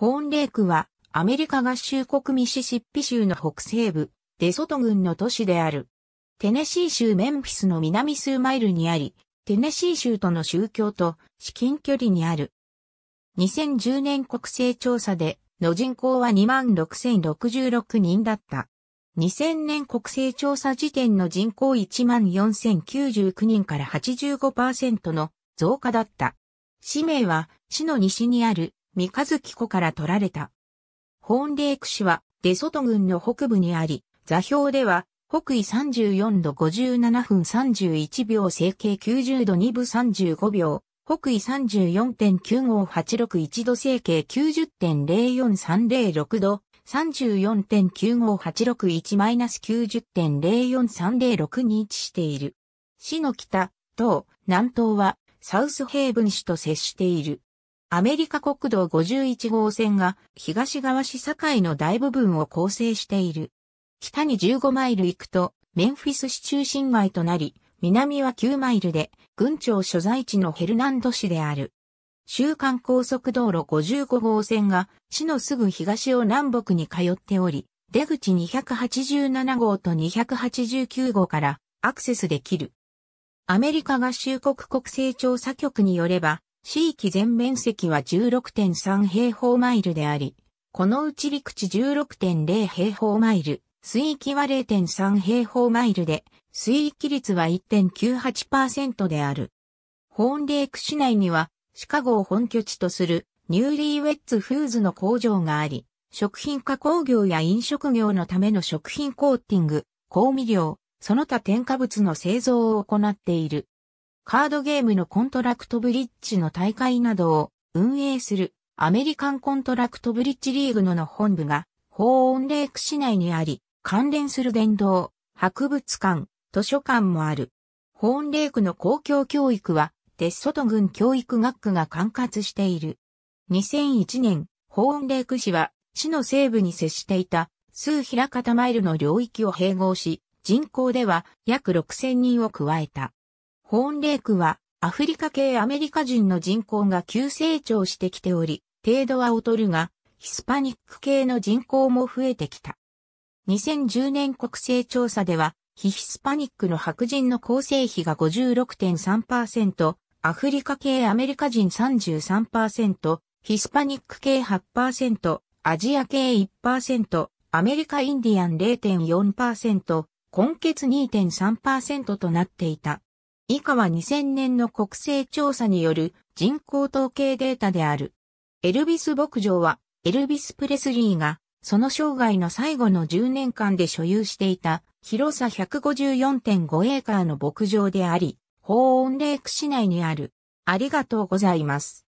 ホーンレークは、アメリカ合衆国ミシシッピ州の北西部、デソト郡の都市である。テネシー州メンフィスの南数マイルにあり、テネシー州との宗教と至近距離にある。2010年国勢調査で、の人口は26,066人だった。2000年国勢調査時点の人口14,099人から85%の増加だった。氏名は、市の西にある三日月湖から取られた。ホーンレーク市はデソト郡の北部にあり、座標では北緯34度57分31秒整形90度2分35秒、北緯34.95861度整形90.04306度、34.95861-90.04306に位置している。市の北、東、南東はサウスヘイブン市と接している。アメリカ国道51号線が東側市境の大部分を構成している。北に15マイル行くと、メンフィス市中心街となり、南は9マイルで、群庁所在地のヘルナンド市である。週間高速道路55号線が、市のすぐ東を南北に通っており、出口287号と289号からアクセスできる。アメリカ合衆国国勢調査局によれば、地域全面積は16.3平方マイルであり、このうち陸地16.0平方マイル、水域は0.3平方マイルで、水域率は1.98%である。ホーンレーク市内には、シカゴを本拠地とするニューリーウェッツフーズの工場があり、食品加工業や飲食業のための食品コーティング、香味料、その他添加物の製造を行っている。カードゲームのコントラクトブリッジの大会などを運営するアメリカンコントラクトブリッジリーグのの本部がホーンレイク市内にあり、関連する殿堂、博物館、図書館もある。ホーンレイクの公共教育は、デッソト郡教育学区が管轄している。2001年、ホーンレイク市は、市の西部に接していた、数平方マイルの領域を併合し、人口では約6000人を加えた。ホーンレイクはアフリカ系アメリカ人の人口が急成長してきており、程度は劣るが、ヒスパニック系の人口も増えてきた。2010年国勢調査では、非ヒスパニックの白人の構成比が56.3%、アフリカ系アメリカ人33%、ヒスパニック系8%、アジア系1%、アメリカインディアン0.4%、根血2.3%となっていた。以下は2000年の国勢調査による人口統計データである。エルビス牧場は、エルビス・プレスリーが、その生涯の最後の10年間で所有していた、広さ154.5エーカーの牧場であり、ホーンレイク市内にある。ありがとうございます。